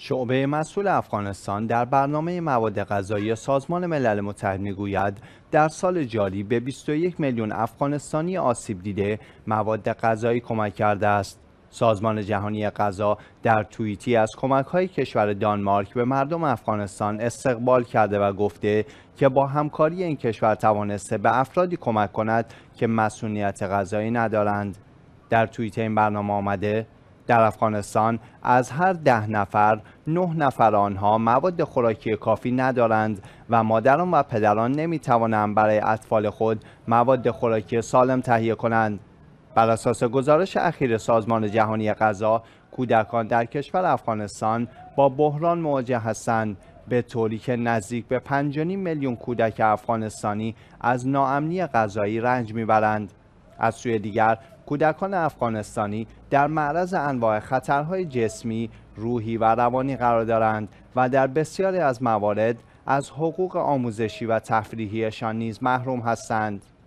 شعبه مسئول افغانستان در برنامه مواد غذایی سازمان ملل متحد میگوید در سال جاری به 21 میلیون افغانستانی آسیب دیده مواد غذایی کمک کرده است. سازمان جهانی غذا در توییتی از کمک های کشور دانمارک به مردم افغانستان استقبال کرده و گفته که با همکاری این کشور توانسته به افرادی کمک کند که مسئولیت غذایی ندارند. در توییت این برنامه آمده در افغانستان از هر ده نفر نه نفر آنها مواد خوراکی کافی ندارند و مادران و پدران نمی توانند برای اطفال خود مواد خوراکی سالم تهیه کنند بر اساس گزارش اخیر سازمان جهانی غذا کودکان در کشور افغانستان با بحران مواجه هستند به طوری که نزدیک به 5.5 میلیون کودک افغانستانی از ناامنی غذایی رنج میبرند از سوی دیگر کودکان افغانستانی در معرض انواع خطرهای جسمی، روحی و روانی قرار دارند و در بسیاری از موارد از حقوق آموزشی و تفریحیشان نیز محروم هستند.